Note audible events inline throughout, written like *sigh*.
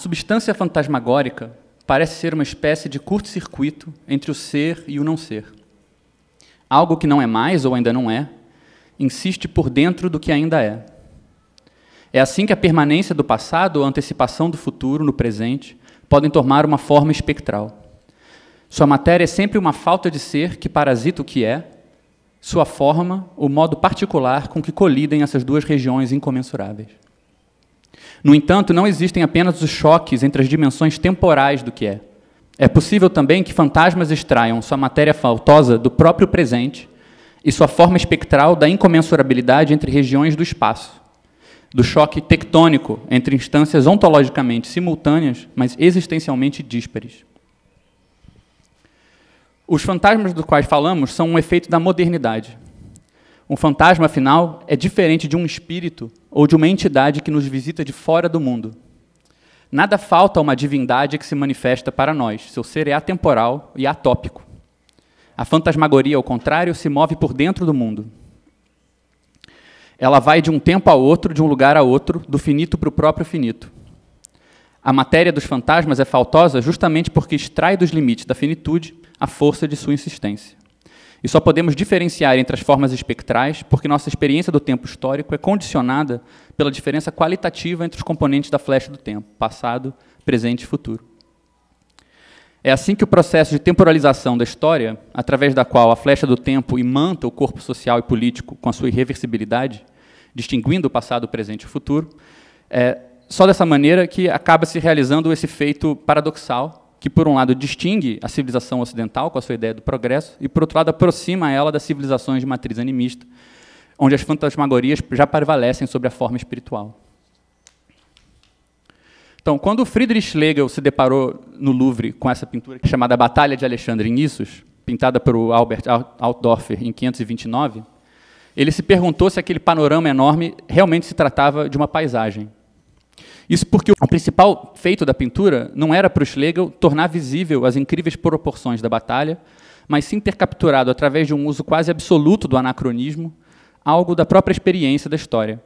substância fantasmagórica parece ser uma espécie de curto-circuito entre o ser e o não ser. Algo que não é mais ou ainda não é, insiste por dentro do que ainda é. É assim que a permanência do passado ou a antecipação do futuro no presente podem tomar uma forma espectral. Sua matéria é sempre uma falta de ser que parasita o que é, sua forma, o modo particular com que colidem essas duas regiões incomensuráveis. No entanto, não existem apenas os choques entre as dimensões temporais do que é. É possível também que fantasmas extraiam sua matéria faltosa do próprio presente e sua forma espectral da incomensurabilidade entre regiões do espaço, do choque tectônico entre instâncias ontologicamente simultâneas, mas existencialmente díspares. Os fantasmas dos quais falamos são um efeito da modernidade. Um fantasma, afinal, é diferente de um espírito ou de uma entidade que nos visita de fora do mundo. Nada falta a uma divindade que se manifesta para nós. Seu ser é atemporal e atópico. A fantasmagoria, ao contrário, se move por dentro do mundo. Ela vai de um tempo a outro, de um lugar a outro, do finito para o próprio finito. A matéria dos fantasmas é faltosa justamente porque extrai dos limites da finitude a força de sua insistência. E só podemos diferenciar entre as formas espectrais porque nossa experiência do tempo histórico é condicionada pela diferença qualitativa entre os componentes da flecha do tempo, passado, presente e futuro. É assim que o processo de temporalização da história, através da qual a flecha do tempo imanta o corpo social e político com a sua irreversibilidade, distinguindo o passado, o presente e o futuro, é só dessa maneira que acaba se realizando esse feito paradoxal que, por um lado, distingue a civilização ocidental, com a sua ideia do progresso, e, por outro lado, aproxima ela das civilizações de matriz animista, onde as fantasmagorias já prevalecem sobre a forma espiritual. Então, quando Friedrich Schlegel se deparou no Louvre com essa pintura é chamada Batalha de Alexandre em Issos, pintada por Albert Altdorfer em 529, ele se perguntou se aquele panorama enorme realmente se tratava de uma paisagem. Isso porque o principal feito da pintura não era para o Schlegel tornar visível as incríveis proporções da batalha, mas sim ter capturado, através de um uso quase absoluto do anacronismo, algo da própria experiência da história.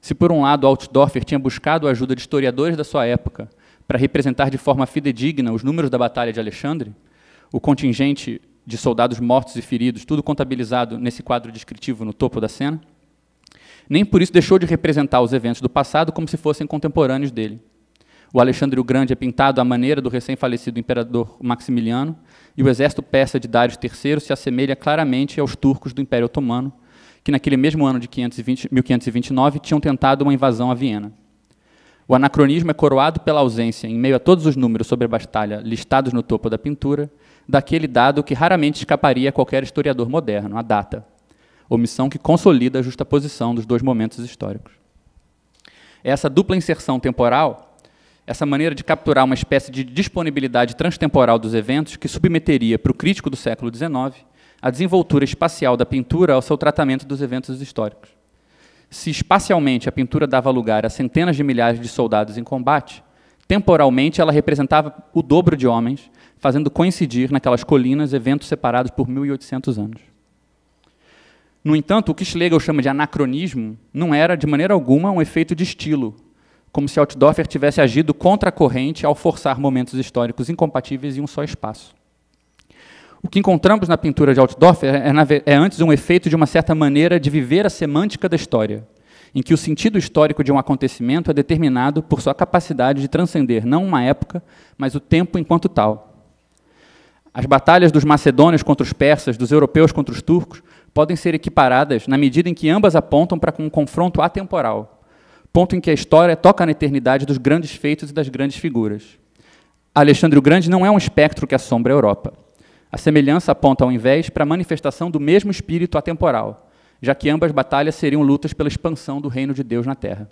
Se, por um lado, Altdorfer tinha buscado a ajuda de historiadores da sua época para representar de forma fidedigna os números da Batalha de Alexandre, o contingente de soldados mortos e feridos, tudo contabilizado nesse quadro descritivo no topo da cena, nem por isso deixou de representar os eventos do passado como se fossem contemporâneos dele. O Alexandre o Grande é pintado à maneira do recém-falecido imperador Maximiliano, e o exército persa de Darius III se assemelha claramente aos turcos do Império Otomano, que naquele mesmo ano de 520, 1529 tinham tentado uma invasão à Viena. O anacronismo é coroado pela ausência, em meio a todos os números sobre a batalha listados no topo da pintura, daquele dado que raramente escaparia a qualquer historiador moderno, a data omissão que consolida a justa posição dos dois momentos históricos. Essa dupla inserção temporal, essa maneira de capturar uma espécie de disponibilidade transtemporal dos eventos que submeteria para o crítico do século XIX a desenvoltura espacial da pintura ao seu tratamento dos eventos históricos. Se espacialmente a pintura dava lugar a centenas de milhares de soldados em combate, temporalmente ela representava o dobro de homens, fazendo coincidir naquelas colinas eventos separados por 1800 anos. No entanto, o que Schlegel chama de anacronismo não era, de maneira alguma, um efeito de estilo, como se Altdorfer tivesse agido contra a corrente ao forçar momentos históricos incompatíveis em um só espaço. O que encontramos na pintura de Altdorfer é, é antes um efeito de uma certa maneira de viver a semântica da história, em que o sentido histórico de um acontecimento é determinado por sua capacidade de transcender não uma época, mas o tempo enquanto tal. As batalhas dos macedônios contra os persas, dos europeus contra os turcos, podem ser equiparadas na medida em que ambas apontam para um confronto atemporal, ponto em que a história toca na eternidade dos grandes feitos e das grandes figuras. Alexandre o Grande não é um espectro que assombra a Europa. A semelhança aponta, ao invés, para a manifestação do mesmo espírito atemporal, já que ambas batalhas seriam lutas pela expansão do reino de Deus na Terra.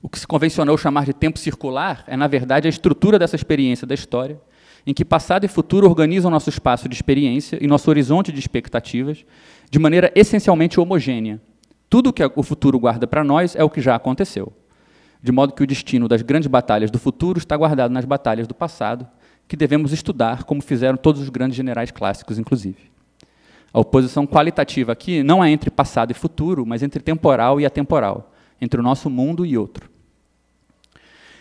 O que se convencionou chamar de tempo circular é, na verdade, a estrutura dessa experiência da história, em que passado e futuro organizam nosso espaço de experiência e nosso horizonte de expectativas de maneira essencialmente homogênea. Tudo o que o futuro guarda para nós é o que já aconteceu. De modo que o destino das grandes batalhas do futuro está guardado nas batalhas do passado, que devemos estudar, como fizeram todos os grandes generais clássicos, inclusive. A oposição qualitativa aqui não é entre passado e futuro, mas entre temporal e atemporal, entre o nosso mundo e outro.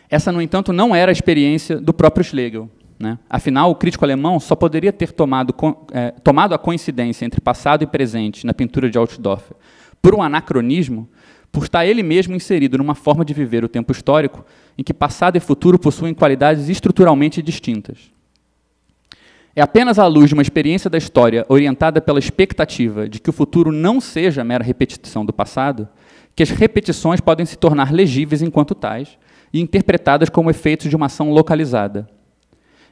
Essa, no entanto, não era a experiência do próprio Schlegel, né? Afinal, o crítico alemão só poderia ter tomado, é, tomado a coincidência entre passado e presente na pintura de Altdorfer por um anacronismo, por estar ele mesmo inserido numa forma de viver o tempo histórico em que passado e futuro possuem qualidades estruturalmente distintas. É apenas à luz de uma experiência da história orientada pela expectativa de que o futuro não seja mera repetição do passado que as repetições podem se tornar legíveis enquanto tais e interpretadas como efeitos de uma ação localizada,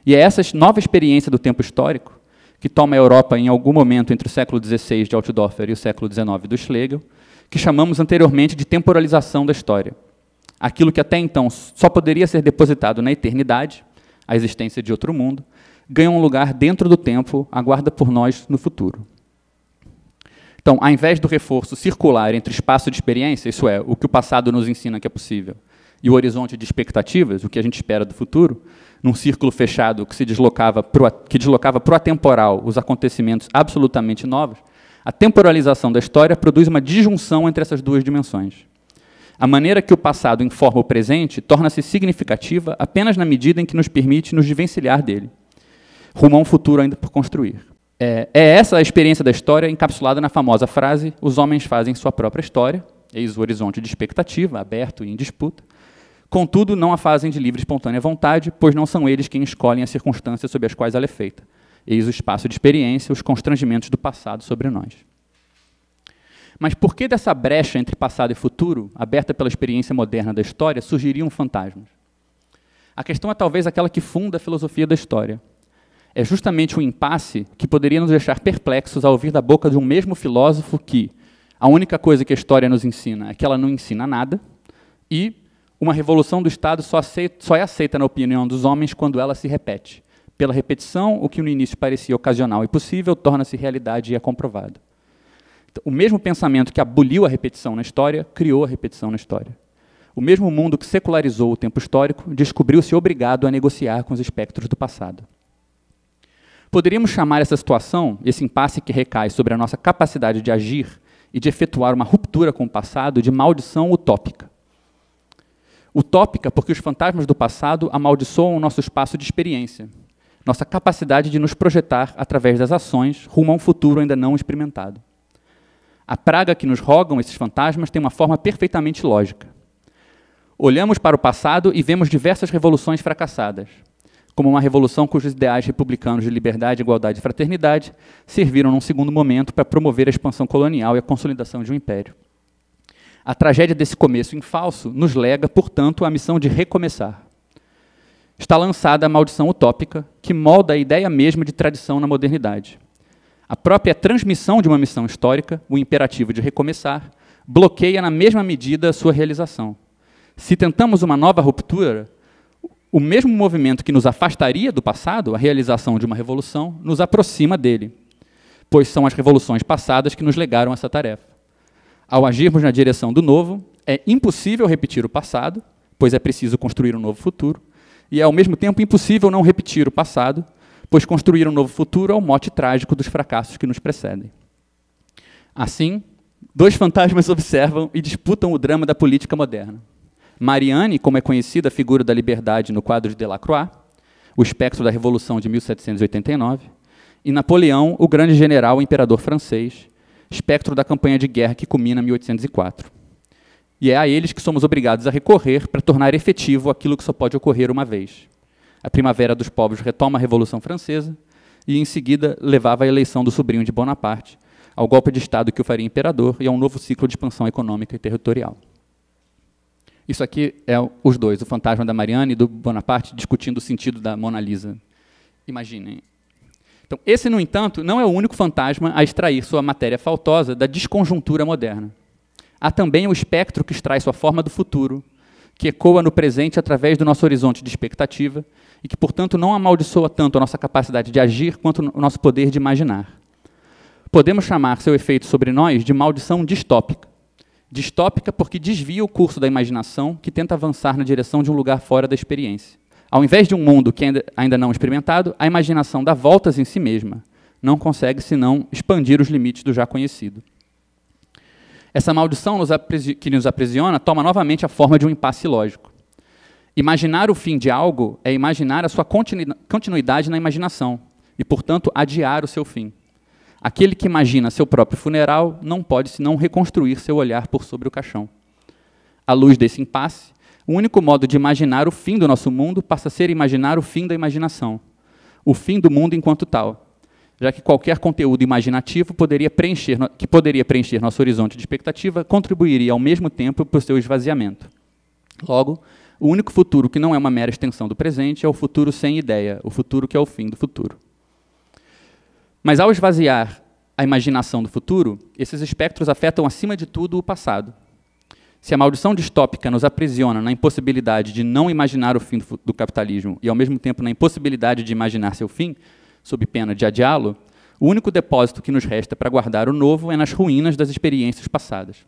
e é essa nova experiência do tempo histórico que toma a Europa em algum momento entre o século XVI de Altdorfer e o século XIX do Schlegel, que chamamos anteriormente de temporalização da história. Aquilo que até então só poderia ser depositado na eternidade, a existência de outro mundo, ganha um lugar dentro do tempo, aguarda por nós no futuro. Então, ao invés do reforço circular entre espaço de experiência, isso é, o que o passado nos ensina que é possível, e o horizonte de expectativas, o que a gente espera do futuro, num círculo fechado que se deslocava pro, que deslocava pro atemporal os acontecimentos absolutamente novos, a temporalização da história produz uma disjunção entre essas duas dimensões. A maneira que o passado informa o presente torna-se significativa apenas na medida em que nos permite nos divencilhar dele, rumo a um futuro ainda por construir. É, é essa a experiência da história encapsulada na famosa frase: os homens fazem sua própria história, eis o horizonte de expectativa, aberto e em disputa, Contudo, não a fazem de livre e espontânea vontade, pois não são eles quem escolhem as circunstâncias sob as quais ela é feita. Eis o espaço de experiência, os constrangimentos do passado sobre nós. Mas por que dessa brecha entre passado e futuro, aberta pela experiência moderna da história, surgiriam fantasmas? A questão é talvez aquela que funda a filosofia da história. É justamente um impasse que poderia nos deixar perplexos ao ouvir da boca de um mesmo filósofo que a única coisa que a história nos ensina é que ela não ensina nada e uma revolução do Estado só, aceita, só é aceita na opinião dos homens quando ela se repete. Pela repetição, o que no início parecia ocasional e possível torna-se realidade e é comprovado. Então, o mesmo pensamento que aboliu a repetição na história criou a repetição na história. O mesmo mundo que secularizou o tempo histórico descobriu-se obrigado a negociar com os espectros do passado. Poderíamos chamar essa situação, esse impasse que recai sobre a nossa capacidade de agir e de efetuar uma ruptura com o passado, de maldição utópica. Utópica, porque os fantasmas do passado amaldiçoam o nosso espaço de experiência, nossa capacidade de nos projetar através das ações rumo a um futuro ainda não experimentado. A praga que nos rogam esses fantasmas tem uma forma perfeitamente lógica. Olhamos para o passado e vemos diversas revoluções fracassadas, como uma revolução cujos ideais republicanos de liberdade, igualdade e fraternidade serviram num segundo momento para promover a expansão colonial e a consolidação de um império. A tragédia desse começo em falso nos lega, portanto, a missão de recomeçar. Está lançada a maldição utópica, que molda a ideia mesma de tradição na modernidade. A própria transmissão de uma missão histórica, o imperativo de recomeçar, bloqueia na mesma medida a sua realização. Se tentamos uma nova ruptura, o mesmo movimento que nos afastaria do passado, a realização de uma revolução, nos aproxima dele, pois são as revoluções passadas que nos legaram essa tarefa. Ao agirmos na direção do novo, é impossível repetir o passado, pois é preciso construir um novo futuro, e é ao mesmo tempo impossível não repetir o passado, pois construir um novo futuro é o mote trágico dos fracassos que nos precedem. Assim, dois fantasmas *laughs* observam e disputam o drama da política moderna. Marianne, como é conhecida a figura da liberdade no quadro de Delacroix, o espectro da Revolução de 1789, e Napoleão, o grande general imperador francês, espectro da campanha de guerra que culmina em 1804. E é a eles que somos obrigados a recorrer para tornar efetivo aquilo que só pode ocorrer uma vez. A Primavera dos Povos retoma a Revolução Francesa e, em seguida, levava a eleição do sobrinho de Bonaparte, ao golpe de Estado que o faria imperador e a um novo ciclo de expansão econômica e territorial. Isso aqui é os dois, o fantasma da Marianne e do Bonaparte discutindo o sentido da Mona Lisa. Imaginem, então, esse, no entanto, não é o único fantasma a extrair sua matéria faltosa da desconjuntura moderna. Há também o espectro que extrai sua forma do futuro, que ecoa no presente através do nosso horizonte de expectativa e que, portanto, não amaldiçoa tanto a nossa capacidade de agir quanto o nosso poder de imaginar. Podemos chamar seu efeito sobre nós de maldição distópica. Distópica porque desvia o curso da imaginação que tenta avançar na direção de um lugar fora da experiência. Ao invés de um mundo que ainda não experimentado, a imaginação dá voltas em si mesma. Não consegue senão expandir os limites do já conhecido. Essa maldição que nos aprisiona toma novamente a forma de um impasse lógico. Imaginar o fim de algo é imaginar a sua continuidade na imaginação e, portanto, adiar o seu fim. Aquele que imagina seu próprio funeral não pode senão reconstruir seu olhar por sobre o caixão. À luz desse impasse, o único modo de imaginar o fim do nosso mundo passa a ser imaginar o fim da imaginação, o fim do mundo enquanto tal, já que qualquer conteúdo imaginativo poderia preencher, que poderia preencher nosso horizonte de expectativa contribuiria ao mesmo tempo para o seu esvaziamento. Logo, o único futuro que não é uma mera extensão do presente é o futuro sem ideia, o futuro que é o fim do futuro. Mas ao esvaziar a imaginação do futuro, esses espectros afetam acima de tudo o passado, se a maldição distópica nos aprisiona na impossibilidade de não imaginar o fim do, capitalismo e, ao mesmo tempo, na impossibilidade de imaginar seu fim, sob pena de adiá-lo, o único depósito que nos resta para guardar o novo é nas ruínas das experiências passadas.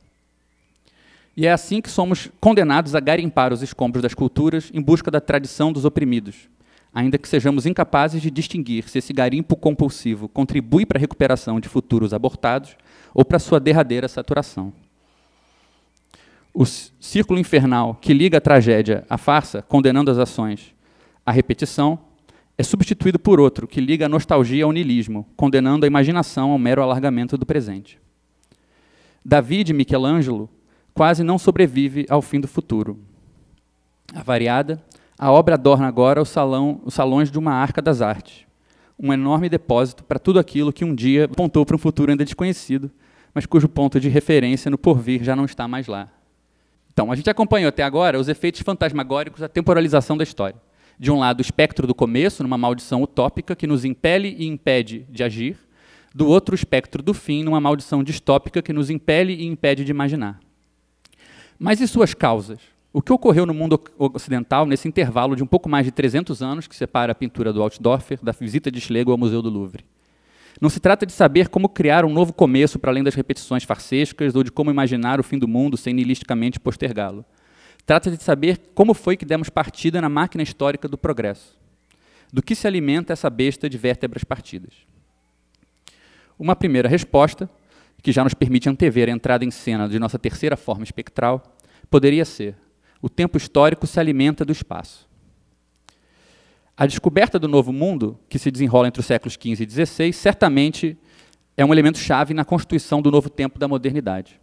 E é assim que somos condenados a garimpar os escombros das culturas em busca da tradição dos oprimidos, ainda que sejamos incapazes de distinguir se esse garimpo compulsivo contribui para a recuperação de futuros abortados ou para sua derradeira saturação o círculo infernal que liga a tragédia à farsa, condenando as ações à repetição, é substituído por outro que liga a nostalgia ao niilismo, condenando a imaginação ao mero alargamento do presente. Davi de Michelangelo quase não sobrevive ao fim do futuro. Avariada, a obra adorna agora salão, os salões de uma arca das artes, um enorme depósito para tudo aquilo que um dia apontou para um futuro ainda desconhecido, mas cujo ponto de referência no porvir já não está mais lá. Então, a gente acompanhou até agora os efeitos fantasmagóricos da temporalização da história. De um lado, o espectro do começo, numa maldição utópica que nos impele e impede de agir. Do outro, o espectro do fim, numa maldição distópica que nos impele e impede de imaginar. Mas e suas causas? O que ocorreu no mundo ocidental nesse intervalo de um pouco mais de 300 anos que separa a pintura do Altdorfer da visita de Schlegel ao Museu do Louvre? Não se trata de saber como criar um novo começo para além das repetições farsescas ou de como imaginar o fim do mundo sem nihilisticamente postergá-lo. Trata-se de saber como foi que demos partida na máquina histórica do progresso. Do que se alimenta essa besta de vértebras partidas? Uma primeira resposta, que já nos permite antever a entrada em cena de nossa terceira forma espectral, poderia ser: o tempo histórico se alimenta do espaço. A descoberta do Novo Mundo, que se desenrola entre os séculos XV e XVI, certamente é um elemento chave na constituição do novo tempo da modernidade.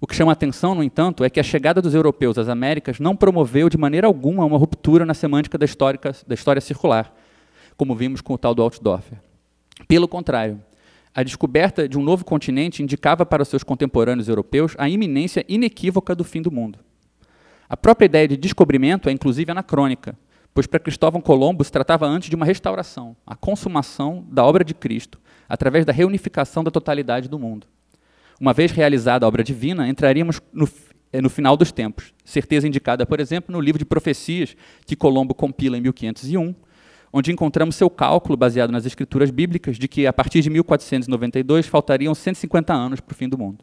O que chama a atenção, no entanto, é que a chegada dos europeus às Américas não promoveu de maneira alguma uma ruptura na semântica da, histórica, da história circular, como vimos com o tal do Altdorfer. Pelo contrário, a descoberta de um novo continente indicava para os seus contemporâneos europeus a iminência inequívoca do fim do mundo. A própria ideia de descobrimento é, inclusive, anacrônica, pois para Cristóvão Colombo se tratava antes de uma restauração, a consumação da obra de Cristo, através da reunificação da totalidade do mundo. Uma vez realizada a obra divina, entraríamos no, eh, no final dos tempos, certeza indicada, por exemplo, no livro de profecias que Colombo compila em 1501, onde encontramos seu cálculo baseado nas escrituras bíblicas de que a partir de 1492 faltariam 150 anos para o fim do mundo.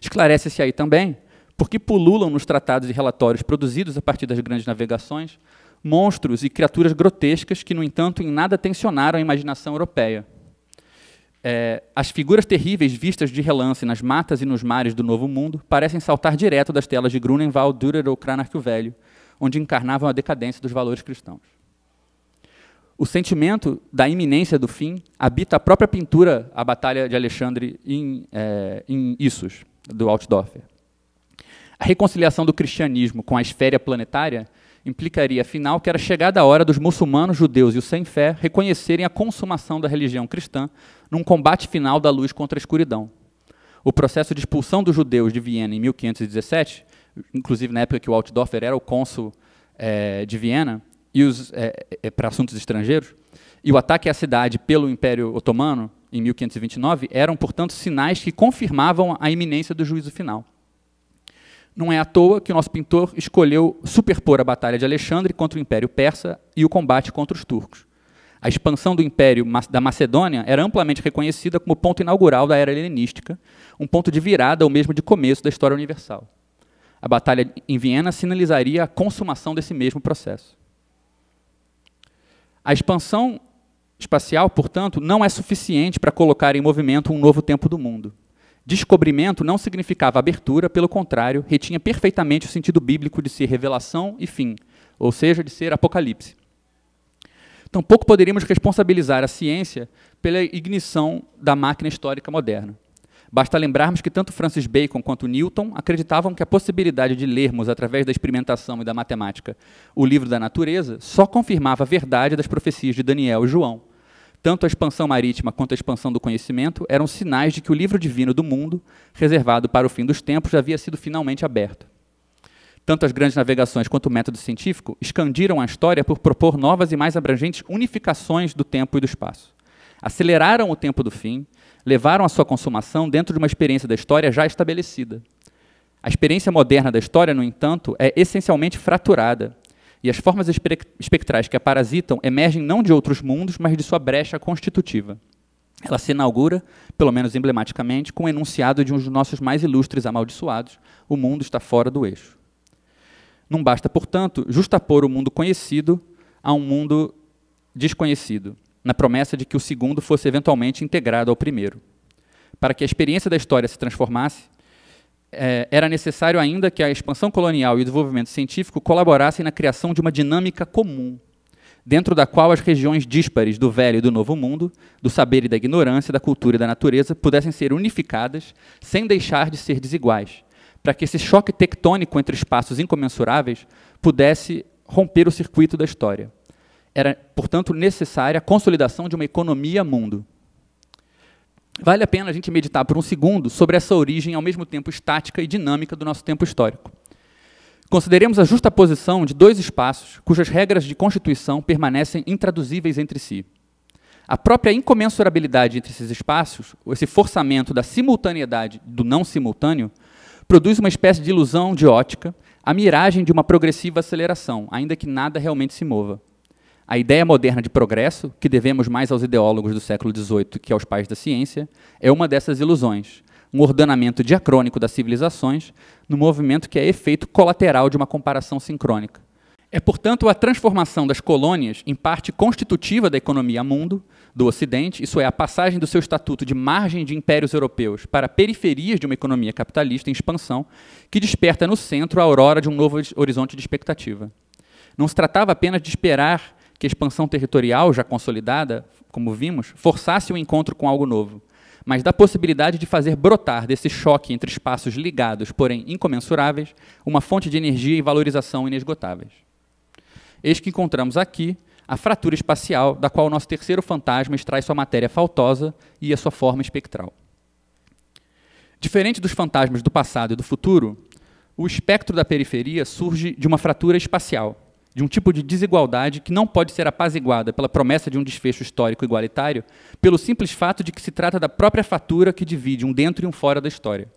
Esclarece-se aí também porque pululam nos tratados e relatórios produzidos a partir das grandes navegações monstros e criaturas grotescas que, no entanto, em nada tensionaram a imaginação europeia. É, as figuras terríveis vistas de relance nas matas e nos mares do Novo Mundo parecem saltar direto das telas de Grunenwald, Dürer ou Cranach o Velho, onde encarnavam a decadência dos valores cristãos. O sentimento da iminência do fim habita a própria pintura A Batalha de Alexandre em, é, em do Altdorfer. A reconciliação do cristianismo com a esfera planetária implicaria, afinal, que era chegada a hora dos muçulmanos, judeus e os sem fé reconhecerem a consumação da religião cristã num combate final da luz contra a escuridão. O processo de expulsão dos judeus de Viena em 1517, inclusive na época que o Altdorfer era o cônsul é, de Viena, e os, é, é, para assuntos estrangeiros, e o ataque à cidade pelo Império Otomano, em 1529, eram, portanto, sinais que confirmavam a iminência do juízo final. Não é à toa que o nosso pintor escolheu superpor a Batalha de Alexandre contra o Império Persa e o combate contra os turcos. A expansão do Império da Macedônia era amplamente reconhecida como ponto inaugural da era helenística, um ponto de virada ou mesmo de começo da história universal. A Batalha em Viena sinalizaria a consumação desse mesmo processo. A expansão espacial, portanto, não é suficiente para colocar em movimento um novo tempo do mundo. Descobrimento não significava abertura, pelo contrário, retinha perfeitamente o sentido bíblico de ser revelação e fim, ou seja, de ser apocalipse. Tampouco poderíamos responsabilizar a ciência pela ignição da máquina histórica moderna. Basta lembrarmos que tanto Francis Bacon quanto Newton acreditavam que a possibilidade de lermos, através da experimentação e da matemática, o livro da natureza só confirmava a verdade das profecias de Daniel e João, tanto a expansão marítima quanto a expansão do conhecimento eram sinais de que o livro divino do mundo, reservado para o fim dos tempos, havia sido finalmente aberto. Tanto as grandes navegações quanto o método científico escandiram a história por propor novas e mais abrangentes unificações do tempo e do espaço. Aceleraram o tempo do fim, levaram a sua consumação dentro de uma experiência da história já estabelecida. A experiência moderna da história, no entanto, é essencialmente fraturada, e as formas espectrais que a parasitam emergem não de outros mundos, mas de sua brecha constitutiva. Ela se inaugura, pelo menos emblematicamente, com o enunciado de um dos nossos mais ilustres amaldiçoados: o mundo está fora do eixo. Não basta, portanto, justapor o mundo conhecido a um mundo desconhecido, na promessa de que o segundo fosse eventualmente integrado ao primeiro. Para que a experiência da história se transformasse, é, era necessário ainda que a expansão colonial e o desenvolvimento científico colaborassem na criação de uma dinâmica comum, dentro da qual as regiões díspares do Velho e do Novo Mundo, do saber e da ignorância, da cultura e da natureza, pudessem ser unificadas sem deixar de ser desiguais, para que esse choque tectônico entre espaços incomensuráveis pudesse romper o circuito da história. Era, portanto, necessária a consolidação de uma economia mundo, Vale a pena a gente meditar por um segundo sobre essa origem ao mesmo tempo estática e dinâmica do nosso tempo histórico. Consideremos a justa posição de dois espaços cujas regras de constituição permanecem intraduzíveis entre si. A própria incomensurabilidade entre esses espaços, ou esse forçamento da simultaneidade do não simultâneo, produz uma espécie de ilusão de ótica, a miragem de uma progressiva aceleração, ainda que nada realmente se mova. A ideia moderna de progresso, que devemos mais aos ideólogos do século XVIII que aos pais da ciência, é uma dessas ilusões, um ordenamento diacrônico das civilizações no movimento que é efeito colateral de uma comparação sincrônica. É, portanto, a transformação das colônias em parte constitutiva da economia mundo do Ocidente, isso é, a passagem do seu estatuto de margem de impérios europeus para periferias de uma economia capitalista em expansão, que desperta no centro a aurora de um novo horizonte de expectativa. Não se tratava apenas de esperar que a expansão territorial, já consolidada, como vimos, forçasse o encontro com algo novo, mas da possibilidade de fazer brotar desse choque entre espaços ligados, porém incomensuráveis, uma fonte de energia e valorização inesgotáveis. Eis que encontramos aqui a fratura espacial, da qual o nosso terceiro fantasma extrai sua matéria faltosa e a sua forma espectral. Diferente dos fantasmas do passado e do futuro, o espectro da periferia surge de uma fratura espacial, de um tipo de desigualdade que não pode ser apaziguada pela promessa de um desfecho histórico igualitário, pelo simples fato de que se trata da própria fatura que divide um dentro e um fora da história.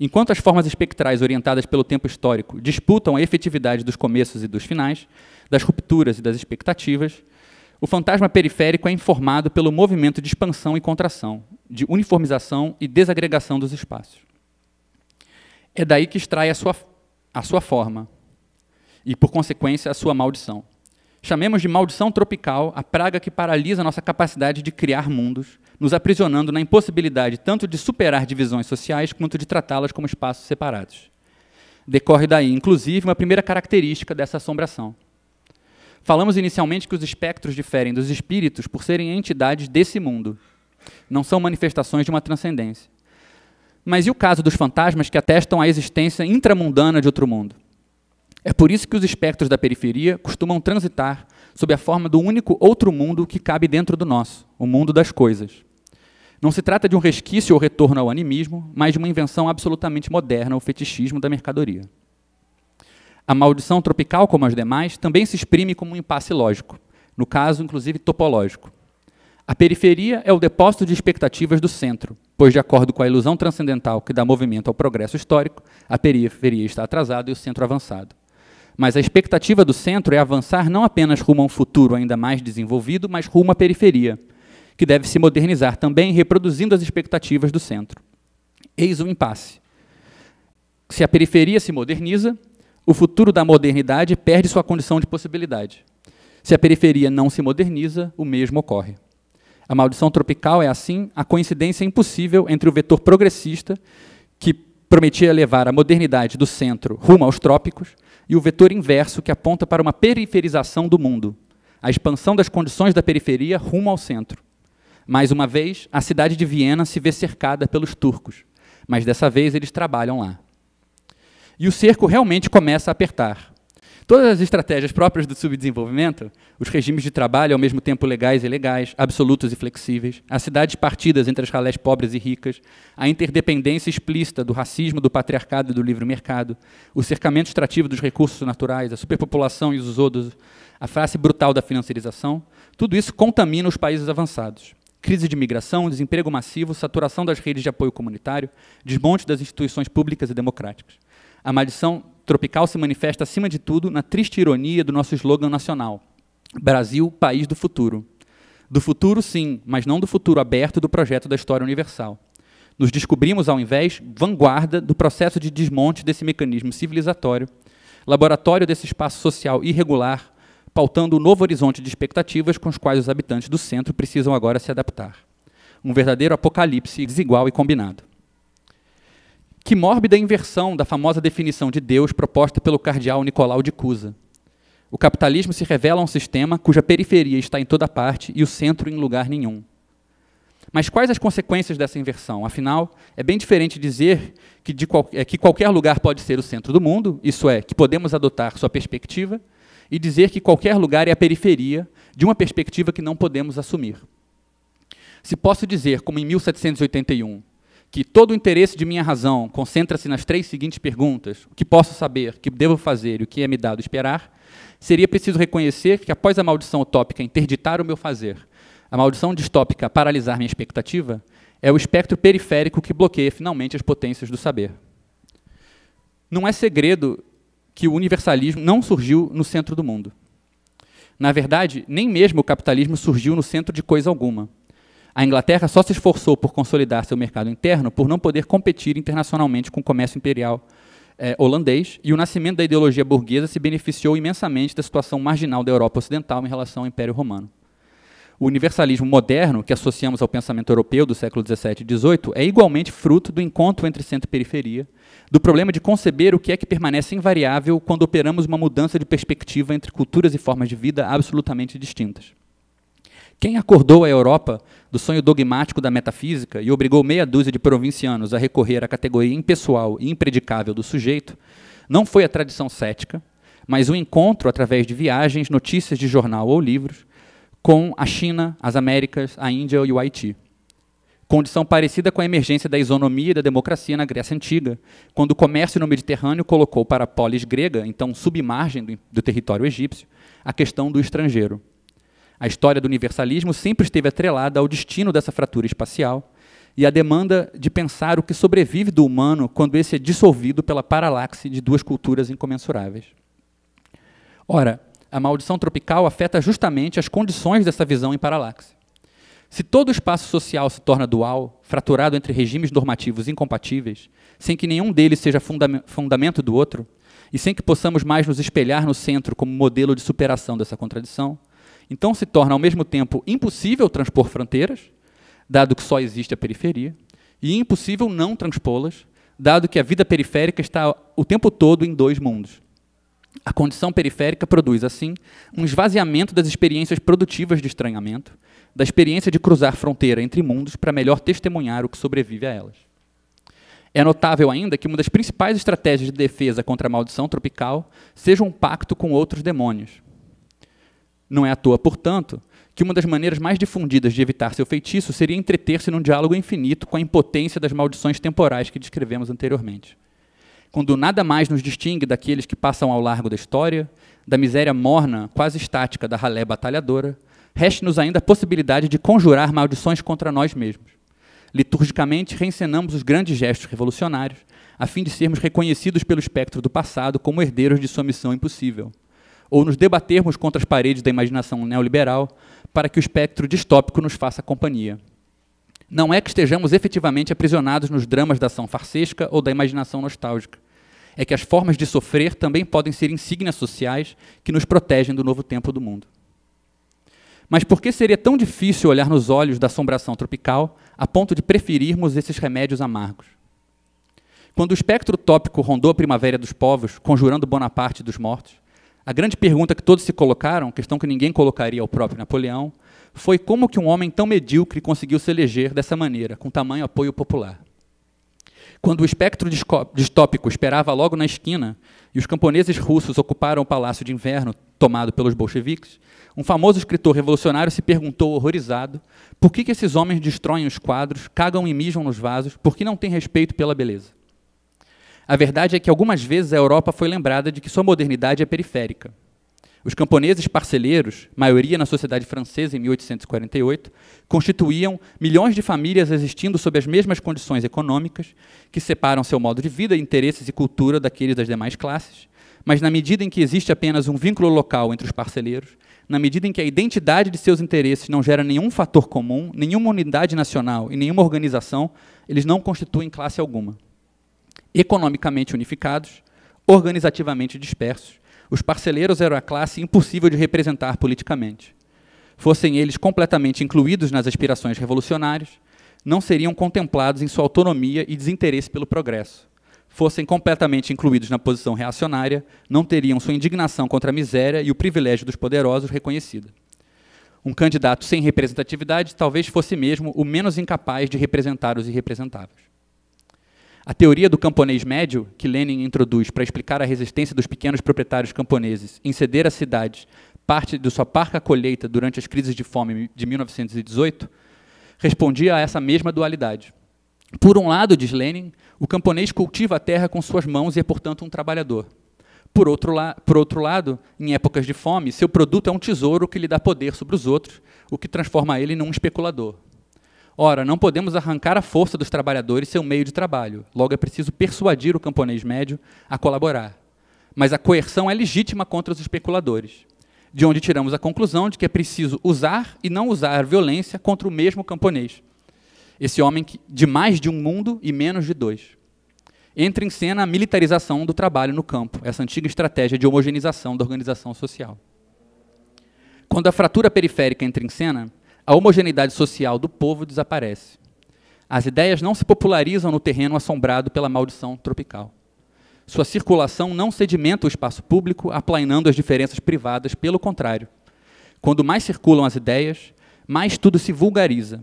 Enquanto as formas espectrais orientadas pelo tempo histórico disputam a efetividade dos começos e dos finais, das rupturas e das expectativas, o fantasma periférico é informado pelo movimento de expansão e contração, de uniformização e desagregação dos espaços. É daí que extrai a sua, a sua forma, e, por consequência, a sua maldição. Chamemos de maldição tropical a praga que paralisa nossa capacidade de criar mundos, nos aprisionando na impossibilidade tanto de superar divisões sociais quanto de tratá-las como espaços separados. Decorre daí, inclusive, uma primeira característica dessa assombração. Falamos inicialmente que os espectros diferem dos espíritos por serem entidades desse mundo. Não são manifestações de uma transcendência. Mas e o caso dos fantasmas que atestam a existência intramundana de outro mundo? É por isso que os espectros da periferia costumam transitar sob a forma do único outro mundo que cabe dentro do nosso, o mundo das coisas. Não se trata de um resquício ou retorno ao animismo, mas de uma invenção absolutamente moderna, o fetichismo da mercadoria. A maldição tropical, como as demais, também se exprime como um impasse lógico, no caso, inclusive, topológico. A periferia é o depósito de expectativas do centro, pois, de acordo com a ilusão transcendental que dá movimento ao progresso histórico, a periferia está atrasada e o centro avançado. Mas a expectativa do centro é avançar não apenas rumo a um futuro ainda mais desenvolvido, mas rumo à periferia, que deve se modernizar também reproduzindo as expectativas do centro. Eis o um impasse. Se a periferia se moderniza, o futuro da modernidade perde sua condição de possibilidade. Se a periferia não se moderniza, o mesmo ocorre. A maldição tropical é, assim, a coincidência impossível entre o vetor progressista, que prometia levar a modernidade do centro rumo aos trópicos, e o vetor inverso que aponta para uma periferização do mundo, a expansão das condições da periferia rumo ao centro. Mais uma vez, a cidade de Viena se vê cercada pelos turcos, mas dessa vez eles trabalham lá. E o cerco realmente começa a apertar. Todas as estratégias próprias do subdesenvolvimento, os regimes de trabalho ao mesmo tempo legais e ilegais, absolutos e flexíveis, as cidades partidas entre as ralés pobres e ricas, a interdependência explícita do racismo, do patriarcado e do livre mercado, o cercamento extrativo dos recursos naturais, a superpopulação e os usodos, a face brutal da financiarização, tudo isso contamina os países avançados crise de migração, desemprego massivo, saturação das redes de apoio comunitário, desmonte das instituições públicas e democráticas. A maldição tropical se manifesta, acima de tudo, na triste ironia do nosso slogan nacional: Brasil, país do futuro. Do futuro, sim, mas não do futuro aberto do projeto da história universal. Nos descobrimos, ao invés, vanguarda do processo de desmonte desse mecanismo civilizatório, laboratório desse espaço social irregular, pautando o um novo horizonte de expectativas com os quais os habitantes do centro precisam agora se adaptar. Um verdadeiro apocalipse desigual e combinado. Que mórbida inversão da famosa definição de Deus proposta pelo cardeal Nicolau de Cusa. O capitalismo se revela um sistema cuja periferia está em toda parte e o centro em lugar nenhum. Mas quais as consequências dessa inversão? Afinal, é bem diferente dizer que, qual, é, que qualquer lugar pode ser o centro do mundo, isso é, que podemos adotar sua perspectiva, e dizer que qualquer lugar é a periferia de uma perspectiva que não podemos assumir. Se posso dizer, como em 1781, que todo o interesse de minha razão concentra-se nas três seguintes perguntas: o que posso saber, o que devo fazer e o que é me dado esperar, seria preciso reconhecer que, após a maldição utópica interditar o meu fazer, a maldição distópica paralisar minha expectativa, é o espectro periférico que bloqueia finalmente as potências do saber. Não é segredo que o universalismo não surgiu no centro do mundo. Na verdade, nem mesmo o capitalismo surgiu no centro de coisa alguma. A Inglaterra só se esforçou por consolidar seu mercado interno por não poder competir internacionalmente com o comércio imperial eh, holandês, e o nascimento da ideologia burguesa se beneficiou imensamente da situação marginal da Europa Ocidental em relação ao Império Romano. O universalismo moderno, que associamos ao pensamento europeu do século XVII e XVIII, é igualmente fruto do encontro entre centro e periferia, do problema de conceber o que é que permanece invariável quando operamos uma mudança de perspectiva entre culturas e formas de vida absolutamente distintas. Quem acordou a Europa do sonho dogmático da metafísica e obrigou meia dúzia de provincianos a recorrer à categoria impessoal e impredicável do sujeito, não foi a tradição cética, mas o um encontro através de viagens, notícias de jornal ou livros com a China, as Américas, a Índia e o Haiti. Condição parecida com a emergência da isonomia e da democracia na Grécia Antiga, quando o comércio no Mediterrâneo colocou para a polis grega, então submargem do, do território egípcio, a questão do estrangeiro. A história do universalismo sempre esteve atrelada ao destino dessa fratura espacial e à demanda de pensar o que sobrevive do humano quando esse é dissolvido pela paralaxe de duas culturas incomensuráveis. Ora, a maldição tropical afeta justamente as condições dessa visão em paralaxe. Se todo o espaço social se torna dual, fraturado entre regimes normativos incompatíveis, sem que nenhum deles seja funda fundamento do outro, e sem que possamos mais nos espelhar no centro como modelo de superação dessa contradição, então se torna ao mesmo tempo impossível transpor fronteiras, dado que só existe a periferia, e impossível não transpô-las, dado que a vida periférica está o tempo todo em dois mundos. A condição periférica produz, assim, um esvaziamento das experiências produtivas de estranhamento, da experiência de cruzar fronteira entre mundos para melhor testemunhar o que sobrevive a elas. É notável ainda que uma das principais estratégias de defesa contra a maldição tropical seja um pacto com outros demônios, não é à toa, portanto, que uma das maneiras mais difundidas de evitar seu feitiço seria entreter-se num diálogo infinito com a impotência das maldições temporais que descrevemos anteriormente. Quando nada mais nos distingue daqueles que passam ao largo da história, da miséria morna, quase estática da ralé batalhadora, reste-nos ainda a possibilidade de conjurar maldições contra nós mesmos. Liturgicamente, reencenamos os grandes gestos revolucionários, a fim de sermos reconhecidos pelo espectro do passado como herdeiros de sua missão impossível ou nos debatermos contra as paredes da imaginação neoliberal para que o espectro distópico nos faça companhia. Não é que estejamos efetivamente aprisionados nos dramas da ação farsesca ou da imaginação nostálgica. É que as formas de sofrer também podem ser insígnias sociais que nos protegem do novo tempo do mundo. Mas por que seria tão difícil olhar nos olhos da assombração tropical a ponto de preferirmos esses remédios amargos? Quando o espectro tópico rondou a primavera dos povos, conjurando Bonaparte dos mortos, a grande pergunta que todos se colocaram, questão que ninguém colocaria ao próprio Napoleão, foi como que um homem tão medíocre conseguiu se eleger dessa maneira, com tamanho apoio popular. Quando o espectro distópico esperava logo na esquina e os camponeses russos ocuparam o palácio de inverno tomado pelos bolcheviques, um famoso escritor revolucionário se perguntou, horrorizado, por que, que esses homens destroem os quadros, cagam e mijam nos vasos, por que não têm respeito pela beleza? A verdade é que algumas vezes a Europa foi lembrada de que sua modernidade é periférica. Os camponeses parceleiros, maioria na sociedade francesa em 1848, constituíam milhões de famílias existindo sob as mesmas condições econômicas, que separam seu modo de vida, interesses e cultura daqueles das demais classes, mas na medida em que existe apenas um vínculo local entre os parceleiros, na medida em que a identidade de seus interesses não gera nenhum fator comum, nenhuma unidade nacional e nenhuma organização, eles não constituem classe alguma economicamente unificados, organizativamente dispersos, os parceleiros eram a classe impossível de representar politicamente. Fossem eles completamente incluídos nas aspirações revolucionárias, não seriam contemplados em sua autonomia e desinteresse pelo progresso. Fossem completamente incluídos na posição reacionária, não teriam sua indignação contra a miséria e o privilégio dos poderosos reconhecida. Um candidato sem representatividade talvez fosse mesmo o menos incapaz de representar os irrepresentáveis. A teoria do camponês médio, que Lenin introduz para explicar a resistência dos pequenos proprietários camponeses em ceder à cidades parte de sua parca colheita durante as crises de fome de 1918, respondia a essa mesma dualidade. Por um lado, diz Lenin, o camponês cultiva a terra com suas mãos e é, portanto, um trabalhador. Por outro, por outro lado, em épocas de fome, seu produto é um tesouro que lhe dá poder sobre os outros, o que transforma ele num especulador, Ora, não podemos arrancar a força dos trabalhadores seu meio de trabalho, logo é preciso persuadir o camponês médio a colaborar. Mas a coerção é legítima contra os especuladores, de onde tiramos a conclusão de que é preciso usar e não usar violência contra o mesmo camponês, esse homem de mais de um mundo e menos de dois. Entra em cena a militarização do trabalho no campo, essa antiga estratégia de homogeneização da organização social. Quando a fratura periférica entra em cena, a homogeneidade social do povo desaparece. As ideias não se popularizam no terreno assombrado pela maldição tropical. Sua circulação não sedimenta o espaço público, aplainando as diferenças privadas, pelo contrário. Quando mais circulam as ideias, mais tudo se vulgariza.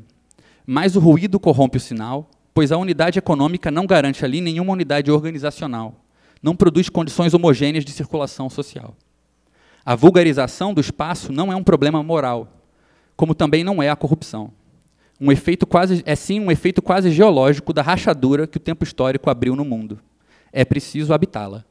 Mais o ruído corrompe o sinal, pois a unidade econômica não garante ali nenhuma unidade organizacional, não produz condições homogêneas de circulação social. A vulgarização do espaço não é um problema moral, como também não é a corrupção. Um efeito quase é sim um efeito quase geológico da rachadura que o tempo histórico abriu no mundo. É preciso habitá-la.